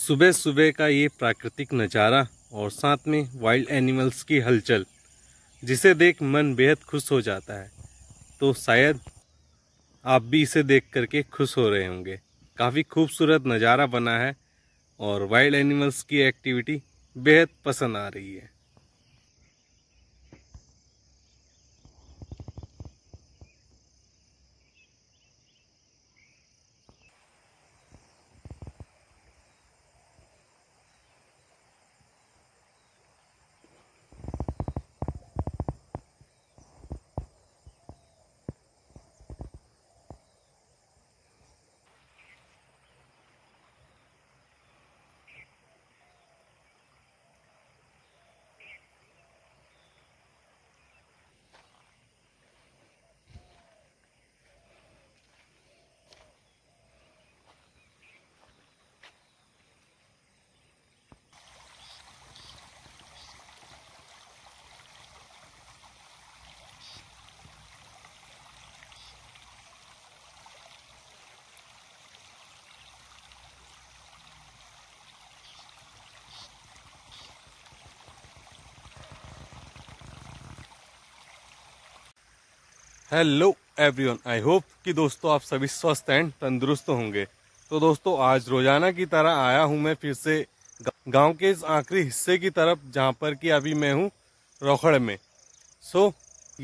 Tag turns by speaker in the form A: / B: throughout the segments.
A: सुबह सुबह का ये प्राकृतिक नज़ारा और साथ में वाइल्ड एनिमल्स की हलचल जिसे देख मन बेहद खुश हो जाता है तो शायद आप भी इसे देख करके खुश हो रहे होंगे काफ़ी खूबसूरत नज़ारा बना है और वाइल्ड एनिमल्स की एक्टिविटी बेहद पसंद आ रही है हेलो एवरीवन आई होप कि दोस्तों आप सभी स्वस्थ एंड तंदुरुस्त होंगे तो दोस्तों आज रोजाना की तरह आया हूं मैं फिर से गांव के इस आखिरी हिस्से की तरफ जहां पर कि अभी मैं हूं रोखड़ में सो so,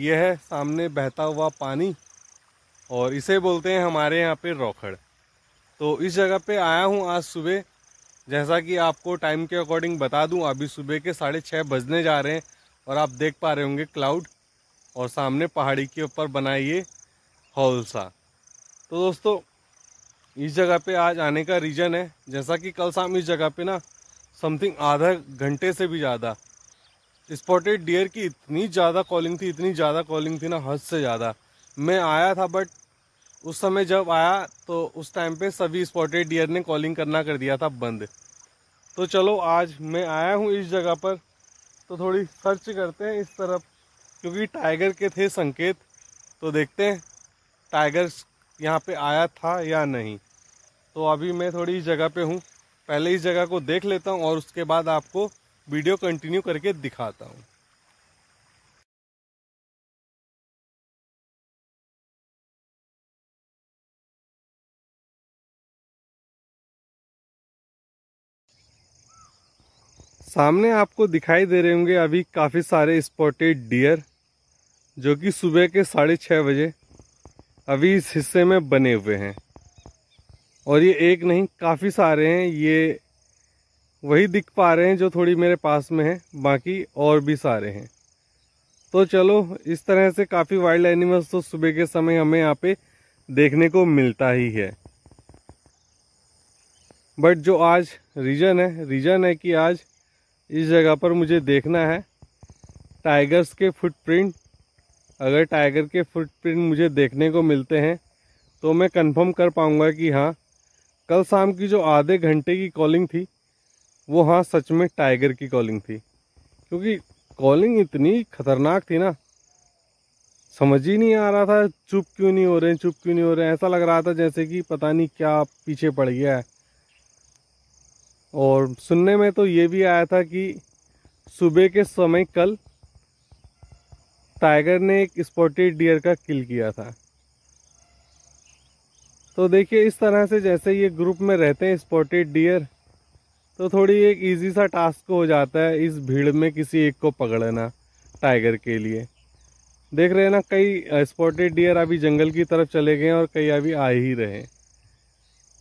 A: यह है सामने बहता हुआ पानी और इसे बोलते हैं हमारे यहाँ पे रोखड़ तो इस जगह पे आया हूँ आज सुबह जैसा कि आपको टाइम के अकॉर्डिंग बता दूँ अभी सुबह के साढ़े छः बजने जा रहे हैं और आप देख पा रहे होंगे क्लाउड और सामने पहाड़ी के ऊपर बनाई ये हॉल सा तो दोस्तों इस जगह पे आज आने का रीज़न है जैसा कि कल शाम इस जगह पे ना समथिंग आधा घंटे से भी ज़्यादा स्पॉटेड डियर की इतनी ज़्यादा कॉलिंग थी इतनी ज़्यादा कॉलिंग थी ना हद से ज़्यादा मैं आया था बट उस समय जब आया तो उस टाइम पे सभी स्पॉटेड डियर ने कॉलिंग करना कर दिया था बंद तो चलो आज मैं आया हूँ इस जगह पर तो थोड़ी सर्च करते हैं इस तरफ क्योंकि टाइगर के थे संकेत तो देखते हैं टाइगर यहाँ पे आया था या नहीं तो अभी मैं थोड़ी इस जगह पे हूँ पहले इस जगह को देख लेता हूँ और उसके बाद आपको वीडियो कंटिन्यू करके दिखाता हूँ सामने आपको दिखाई दे रहे होंगे अभी काफ़ी सारे स्पॉटेड डियर जो कि सुबह के साढ़े छः बजे अभी इस हिस्से में बने हुए हैं और ये एक नहीं काफ़ी सारे हैं ये वही दिख पा रहे हैं जो थोड़ी मेरे पास में है बाकी और भी सारे हैं तो चलो इस तरह से काफ़ी वाइल्ड एनिमल्स तो सुबह के समय हमें यहाँ पे देखने को मिलता ही है बट जो आज रीज़न है रीज़न है कि आज इस जगह पर मुझे देखना है टाइगर्स के फुटप्रिंट अगर टाइगर के फुटप्रिंट मुझे देखने को मिलते हैं तो मैं कंफर्म कर पाऊंगा कि हाँ कल शाम की जो आधे घंटे की कॉलिंग थी वो हाँ सच में टाइगर की कॉलिंग थी क्योंकि कॉलिंग इतनी खतरनाक थी ना समझ ही नहीं आ रहा था चुप क्यों नहीं हो रहे हैं चुप क्यों नहीं हो रहे हैं ऐसा लग रहा था जैसे कि पता नहीं क्या पीछे पड़ गया है और सुनने में तो ये भी आया था कि सुबह के समय कल टाइगर ने एक स्पॉटेड डियर का किल किया था तो देखिए इस तरह से जैसे ये ग्रुप में रहते हैं स्पॉटेड डियर तो थोड़ी एक इजी सा टास्क हो जाता है इस भीड़ में किसी एक को पकड़ना टाइगर के लिए देख रहे हैं ना कई स्पॉटेड डियर अभी जंगल की तरफ चले गए और कई अभी आ ही रहे हैं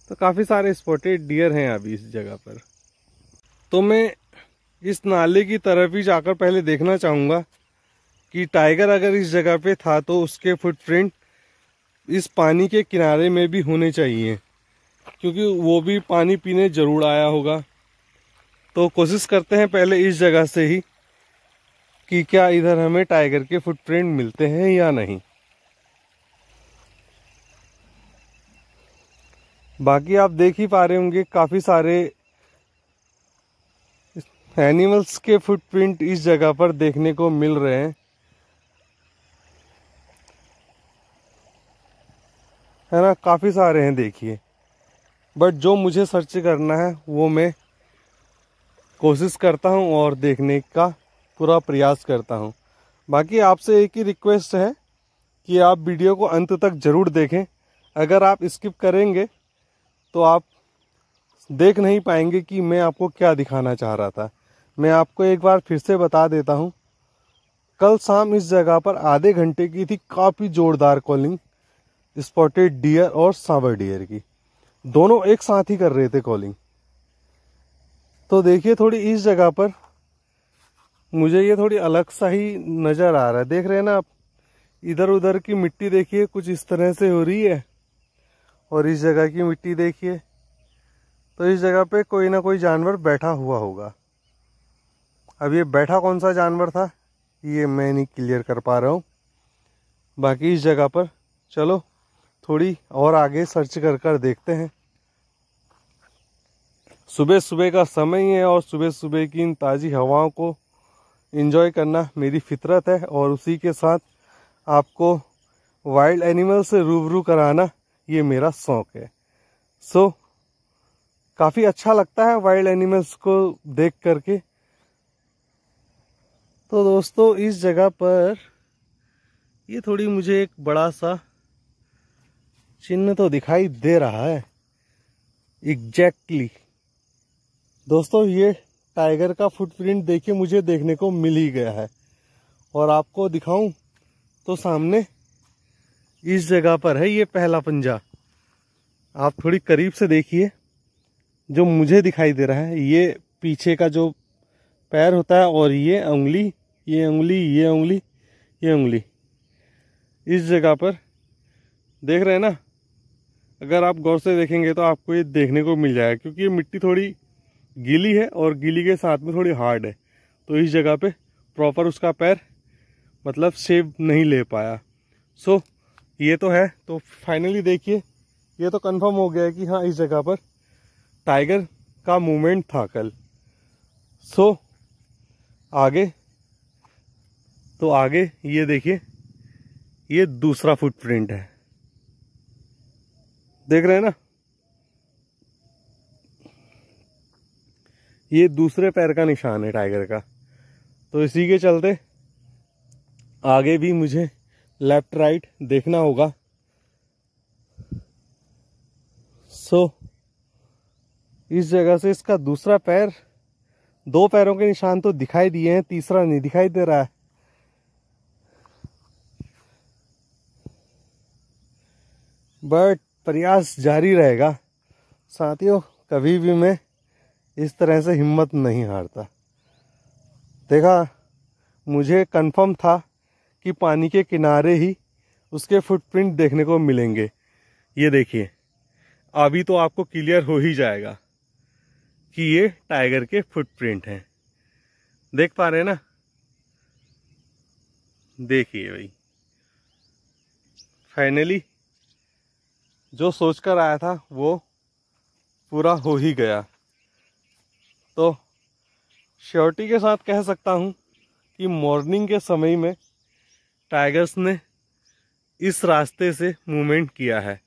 A: तो काफ़ी सारे स्पॉटेड डियर हैं अभी इस जगह पर तो मैं इस नाले की तरफ ही जाकर पहले देखना चाहूँगा कि टाइगर अगर इस जगह पे था तो उसके फुटप्रिंट इस पानी के किनारे में भी होने चाहिए क्योंकि वो भी पानी पीने ज़रूर आया होगा तो कोशिश करते हैं पहले इस जगह से ही कि क्या इधर हमें टाइगर के फुटप्रिंट मिलते हैं या नहीं बाकी आप देख ही पा रहे होंगे काफ़ी सारे एनिमल्स के फुटप्रिंट इस जगह पर देखने को मिल रहे हैं है ना काफ़ी सारे हैं देखिए बट जो मुझे सर्च करना है वो मैं कोशिश करता हूँ और देखने का पूरा प्रयास करता हूँ बाकी आपसे एक ही रिक्वेस्ट है कि आप वीडियो को अंत तक ज़रूर देखें अगर आप स्किप करेंगे तो आप देख नहीं पाएंगे कि मैं आपको क्या दिखाना चाह रहा था मैं आपको एक बार फिर से बता देता हूँ कल शाम इस जगह पर आधे घंटे की थी काफ़ी ज़ोरदार कॉलिंग स्पॉटेड डियर और सांबर डियर की दोनों एक साथ ही कर रहे थे कॉलिंग तो देखिए थोड़ी इस जगह पर मुझे ये थोड़ी अलग सा ही नज़र आ रहा है देख रहे हैं ना आप इधर उधर की मिट्टी देखिए कुछ इस तरह से हो रही है और इस जगह की मिट्टी देखिए तो इस जगह पे कोई ना कोई जानवर बैठा हुआ होगा अब ये बैठा कौन सा जानवर था ये मैं नहीं क्लियर कर पा रहा हूँ बाकी इस जगह पर चलो थोड़ी और आगे सर्च कर कर देखते हैं सुबह सुबह का समय ही है और सुबह सुबह की इन ताज़ी हवाओं को इन्जॉय करना मेरी फितरत है और उसी के साथ आपको वाइल्ड एनिमल से रूबरू कराना ये मेरा शौक है सो so, काफ़ी अच्छा लगता है वाइल्ड एनिमल्स को देख करके तो दोस्तों इस जगह पर ये थोड़ी मुझे एक बड़ा सा चिन्ह तो दिखाई दे रहा है एग्जैक्टली दोस्तों ये टाइगर का फुटप्रिंट देखिए मुझे देखने को मिल ही गया है और आपको दिखाऊं तो सामने इस जगह पर है ये पहला पंजा आप थोड़ी करीब से देखिए जो मुझे दिखाई दे रहा है ये पीछे का जो पैर होता है और ये उंगली ये उंगली ये उंगली ये उंगली इस जगह पर देख रहे हैं ना अगर आप गौर से देखेंगे तो आपको ये देखने को मिल जाएगा क्योंकि ये मिट्टी थोड़ी गीली है और गीली के साथ में थोड़ी हार्ड है तो इस जगह पे प्रॉपर उसका पैर मतलब सेव नहीं ले पाया सो so, ये तो है तो फाइनली देखिए ये तो कंफर्म हो गया है कि हाँ इस जगह पर टाइगर का मूवमेंट था कल सो so, आगे तो आगे ये देखिए ये दूसरा फुटप्रिंट है देख रहे हैं ना ये दूसरे पैर का निशान है टाइगर का तो इसी के चलते आगे भी मुझे लेफ्ट राइट देखना होगा सो so, इस जगह से इसका दूसरा पैर दो पैरों के निशान तो दिखाई दिए हैं तीसरा नहीं दिखाई दे रहा है बट प्रयास जारी रहेगा साथियों कभी भी मैं इस तरह से हिम्मत नहीं हारता देखा मुझे कंफर्म था कि पानी के किनारे ही उसके फुटप्रिंट देखने को मिलेंगे ये देखिए अभी तो आपको क्लियर हो ही जाएगा कि ये टाइगर के फुटप्रिंट हैं देख पा रहे हैं ना देखिए भाई फाइनली जो सोच कर आया था वो पूरा हो ही गया तो श्योरिटी के साथ कह सकता हूँ कि मॉर्निंग के समय में टाइगर्स ने इस रास्ते से मूवमेंट किया है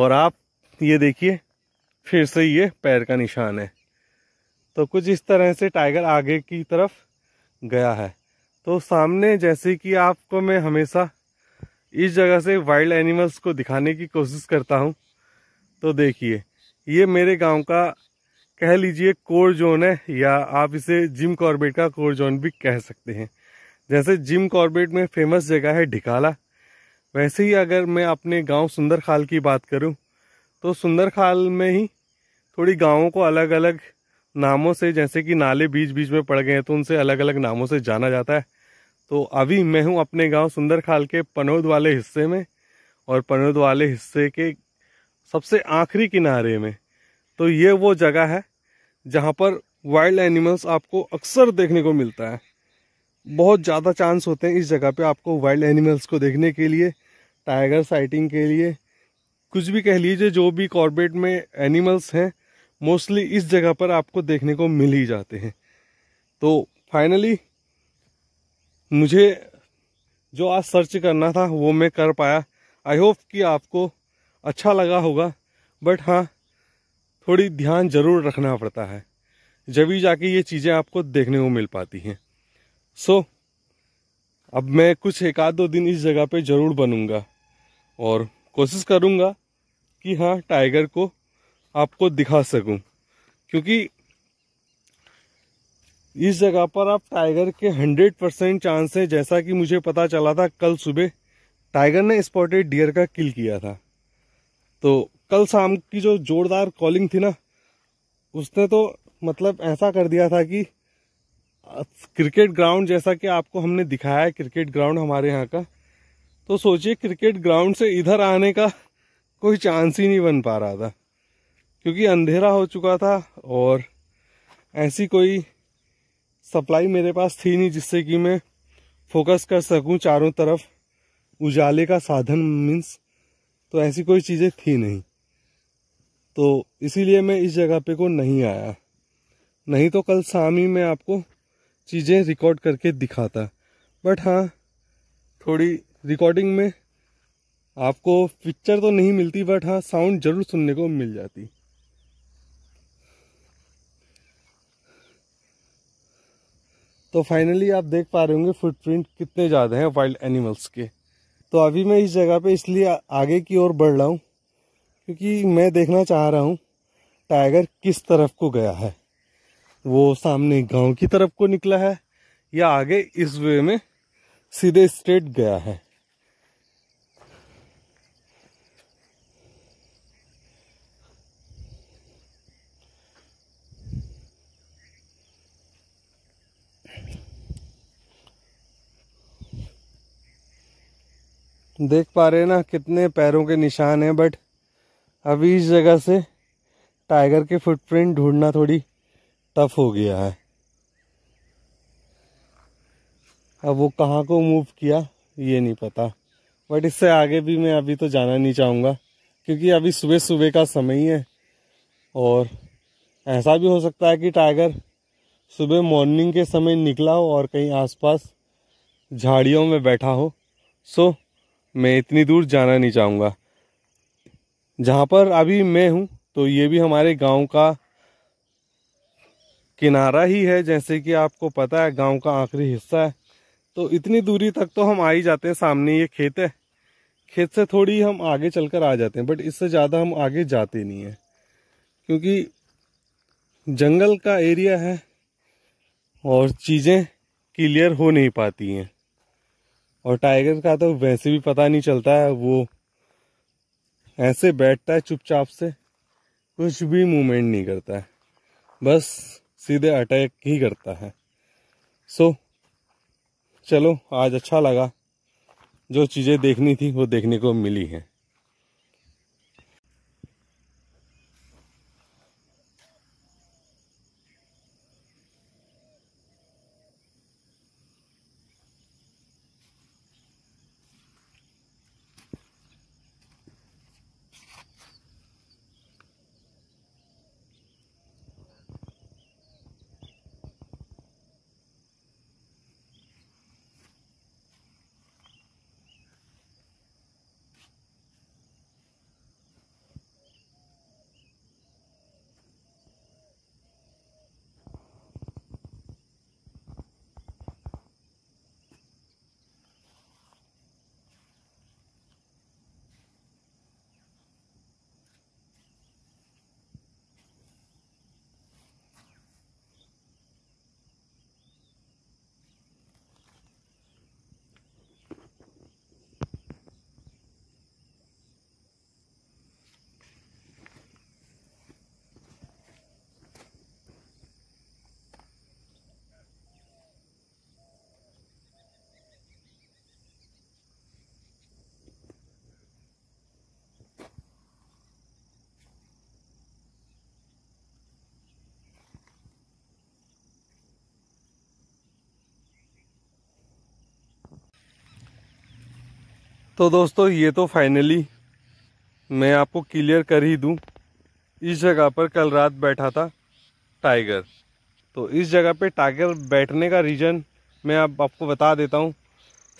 A: और आप ये देखिए फिर से ये पैर का निशान है तो कुछ इस तरह से टाइगर आगे की तरफ गया है तो सामने जैसे कि आपको मैं हमेशा इस जगह से वाइल्ड एनिमल्स को दिखाने की कोशिश करता हूँ तो देखिए ये मेरे गांव का कह लीजिए कोर जोन है या आप इसे जिम कॉर्बेट का कोर जोन भी कह सकते हैं जैसे जिम कॉर्बेट में फेमस जगह है ढिकाला वैसे ही अगर मैं अपने गांव सुंदरखाल की बात करूं तो सुंदरखाल में ही थोड़ी गांवों को अलग अलग नामों से जैसे कि नाले बीच बीच में पड़ गए हैं तो उनसे अलग अलग नामों से जाना जाता है तो अभी मैं हूं अपने गांव सुंदरखाल के पनौद वाले हिस्से में और पनौद वाले हिस्से के सबसे आखिरी किनारे में तो ये वो जगह है जहाँ पर वाइल्ड एनिमल्स आपको अक्सर देखने को मिलता है बहुत ज़्यादा चांस होते हैं इस जगह पे आपको वाइल्ड एनिमल्स को देखने के लिए टाइगर साइटिंग के लिए कुछ भी कह लीजिए जो भी कॉर्बेट में एनिमल्स हैं मोस्टली इस जगह पर आपको देखने को मिल ही जाते हैं तो फाइनली मुझे जो आज सर्च करना था वो मैं कर पाया आई होप कि आपको अच्छा लगा होगा बट हाँ थोड़ी ध्यान ज़रूर रखना पड़ता है जब ही जाके ये चीज़ें आपको देखने को मिल पाती हैं सो so, अब मैं कुछ एक आध दो दिन इस जगह पे ज़रूर बनूंगा और कोशिश करूंगा कि हाँ टाइगर को आपको दिखा सकूं क्योंकि इस जगह पर आप टाइगर के हंड्रेड परसेंट चांस है जैसा कि मुझे पता चला था कल सुबह टाइगर ने स्पॉटेड डियर का किल किया था तो कल शाम की जो जोरदार कॉलिंग थी ना उसने तो मतलब ऐसा कर दिया था कि क्रिकेट ग्राउंड जैसा कि आपको हमने दिखाया है क्रिकेट ग्राउंड हमारे यहाँ का तो सोचिए क्रिकेट ग्राउंड से इधर आने का कोई चांस ही नहीं बन पा रहा था क्योंकि अंधेरा हो चुका था और ऐसी कोई सप्लाई मेरे पास थी नहीं जिससे कि मैं फोकस कर सकूं चारों तरफ उजाले का साधन मीन्स तो ऐसी कोई चीज़ें थी नहीं तो इसीलिए मैं इस जगह पे को नहीं आया नहीं तो कल शाम ही मैं आपको चीज़ें रिकॉर्ड करके दिखाता बट हाँ थोड़ी रिकॉर्डिंग में आपको पिक्चर तो नहीं मिलती बट हाँ साउंड जरूर सुनने को मिल जाती तो फाइनली आप देख पा रहे होंगे फुटप्रिंट कितने ज़्यादा हैं वाइल्ड एनिमल्स के तो अभी मैं इस जगह पे इसलिए आगे की ओर बढ़ रहा हूँ क्योंकि मैं देखना चाह रहा हूँ टाइगर किस तरफ को गया है वो सामने गांव की तरफ को निकला है या आगे इस वे में सीधे स्ट्रेट गया है देख पा रहे ना कितने पैरों के निशान हैं बट अभी इस जगह से टाइगर के फुटप्रिंट ढूंढना थोड़ी टफ हो गया है अब वो कहाँ को मूव किया ये नहीं पता बट इससे आगे भी मैं अभी तो जाना नहीं चाहूँगा क्योंकि अभी सुबह सुबह का समय ही है और ऐसा भी हो सकता है कि टाइगर सुबह मॉर्निंग के समय निकला हो और कहीं आसपास झाड़ियों में बैठा हो सो मैं इतनी दूर जाना नहीं चाहूँगा जहाँ पर अभी मैं हूँ तो ये भी हमारे गांव का किनारा ही है जैसे कि आपको पता है गांव का आखिरी हिस्सा है तो इतनी दूरी तक तो हम आ ही जाते हैं सामने ये खेत है खेत से थोड़ी हम आगे चलकर आ जाते हैं बट इससे ज़्यादा हम आगे जाते नहीं हैं क्योंकि जंगल का एरिया है और चीज़ें क्लियर हो नहीं पाती हैं और टाइगर का तो वैसे भी पता नहीं चलता है वो ऐसे बैठता है चुपचाप से कुछ भी मूवमेंट नहीं करता है बस सीधे अटैक ही करता है सो so, चलो आज अच्छा लगा जो चीज़ें देखनी थी वो देखने को मिली हैं तो दोस्तों ये तो फाइनली मैं आपको क्लियर कर ही दूं इस जगह पर कल रात बैठा था टाइगर तो इस जगह पे टाइगर बैठने का रीज़न मैं आप आपको बता देता हूँ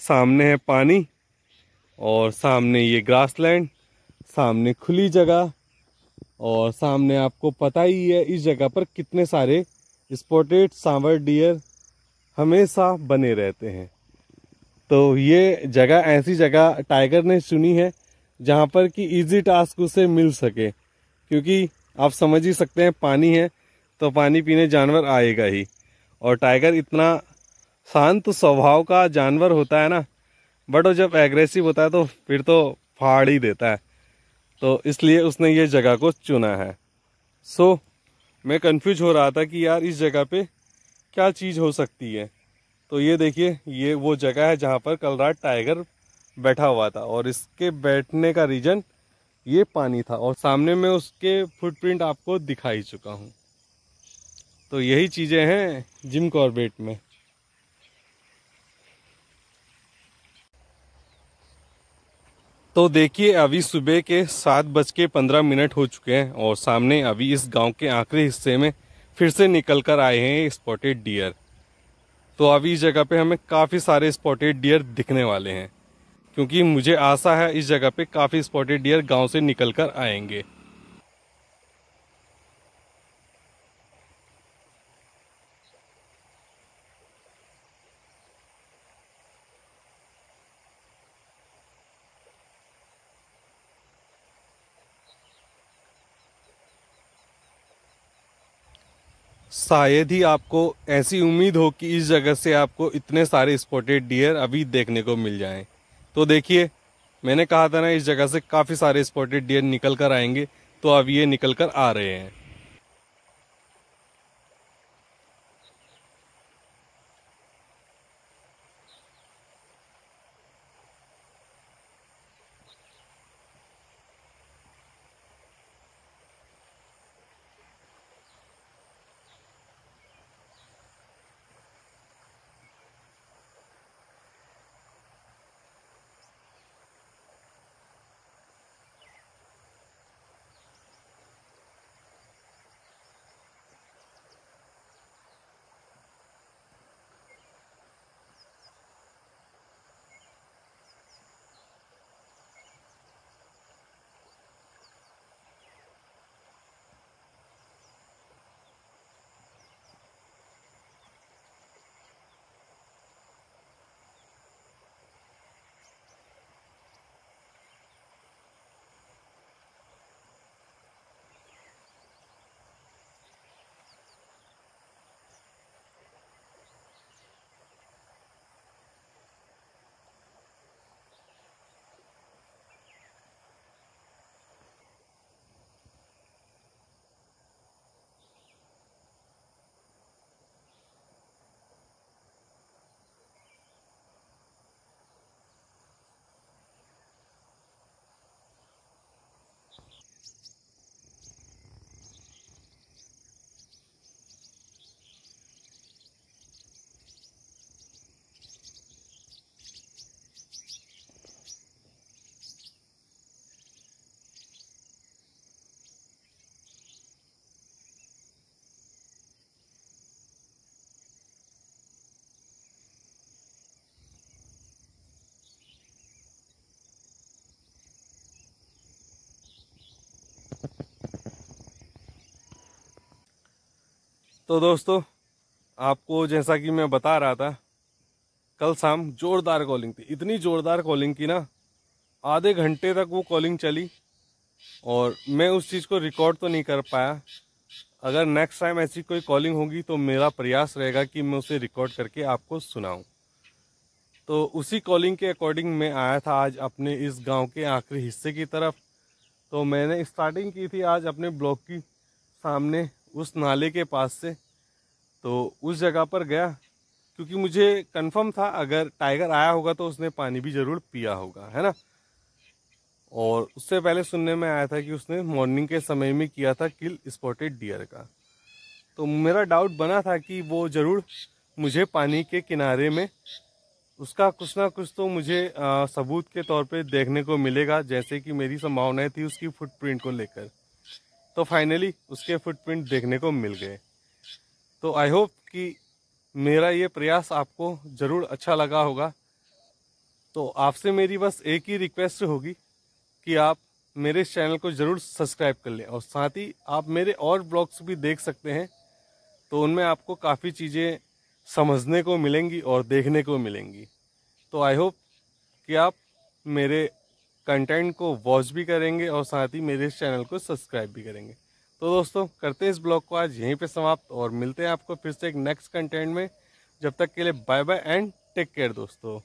A: सामने है पानी और सामने ये ग्रासलैंड सामने खुली जगह और सामने आपको पता ही है इस जगह पर कितने सारे स्पॉटेड सांवर डियर हमेशा बने रहते हैं तो ये जगह ऐसी जगह टाइगर ने चुनी है जहाँ पर कि इजी टास्क उसे मिल सके क्योंकि आप समझ ही सकते हैं पानी है तो पानी पीने जानवर आएगा ही और टाइगर इतना शांत स्वभाव का जानवर होता है ना बट वो जब एग्रेसिव होता है तो फिर तो फाड़ ही देता है तो इसलिए उसने ये जगह को चुना है सो so, मैं कंफ्यूज हो रहा था कि यार इस जगह पे क्या चीज़ हो सकती है तो ये देखिए ये वो जगह है जहाँ पर कल रात टाइगर बैठा हुआ था और इसके बैठने का रीज़न ये पानी था और सामने में उसके फुटप्रिंट आपको दिखाई चुका हूँ तो यही चीज़ें हैं जिम कॉर्बेट में तो देखिए अभी सुबह के सात बज के पंद्रह मिनट हो चुके हैं और सामने अभी इस गांव के आखिरी हिस्से में फिर से निकल कर आए हैं स्पॉटेड डियर तो अभी इस जगह पे हमें काफ़ी सारे स्पॉटेड डियर दिखने वाले हैं क्योंकि मुझे आशा है इस जगह पे काफ़ी स्पॉटेड डियर गांव से निकलकर आएंगे शायद ही आपको ऐसी उम्मीद हो कि इस जगह से आपको इतने सारे स्पॉटेड डियर अभी देखने को मिल जाएं तो देखिए मैंने कहा था ना इस जगह से काफ़ी सारे स्पॉटेड डियर निकल कर आएंगे तो अब ये निकल कर आ रहे हैं तो दोस्तों आपको जैसा कि मैं बता रहा था कल शाम ज़ोरदार कॉलिंग थी इतनी ज़ोरदार कॉलिंग की ना आधे घंटे तक वो कॉलिंग चली और मैं उस चीज़ को रिकॉर्ड तो नहीं कर पाया अगर नेक्स्ट टाइम ऐसी कोई कॉलिंग होगी तो मेरा प्रयास रहेगा कि मैं उसे रिकॉर्ड करके आपको सुनाऊं तो उसी कॉलिंग के अकॉर्डिंग मैं आया था आज अपने इस गांव के आखिरी हिस्से की तरफ तो मैंने स्टार्टिंग की थी आज अपने ब्लॉक की सामने उस नाले के पास से तो उस जगह पर गया क्योंकि मुझे कंफर्म था अगर टाइगर आया होगा तो उसने पानी भी ज़रूर पिया होगा है ना और उससे पहले सुनने में आया था कि उसने मॉर्निंग के समय में किया था किल स्पॉटेड डियर का तो मेरा डाउट बना था कि वो ज़रूर मुझे पानी के किनारे में उसका कुछ ना कुछ तो मुझे आ, सबूत के तौर पे देखने को मिलेगा जैसे कि मेरी संभावनाएं थी उसकी फुटप्रिंट को लेकर तो फाइनली उसके फुटप्रिंट देखने को मिल गए तो आई होप कि मेरा ये प्रयास आपको ज़रूर अच्छा लगा होगा तो आपसे मेरी बस एक ही रिक्वेस्ट होगी कि आप मेरे इस चैनल को ज़रूर सब्सक्राइब कर लें और साथ ही आप मेरे और ब्लॉग्स भी देख सकते हैं तो उनमें आपको काफ़ी चीज़ें समझने को मिलेंगी और देखने को मिलेंगी तो आई होप कि आप मेरे कंटेंट को वॉच भी करेंगे और साथ ही मेरे इस चैनल को सब्सक्राइब भी करेंगे तो दोस्तों करते हैं इस ब्लॉग को आज यहीं पे समाप्त और मिलते हैं आपको फिर से एक नेक्स्ट कंटेंट में जब तक के लिए bye bye and take care दोस्तों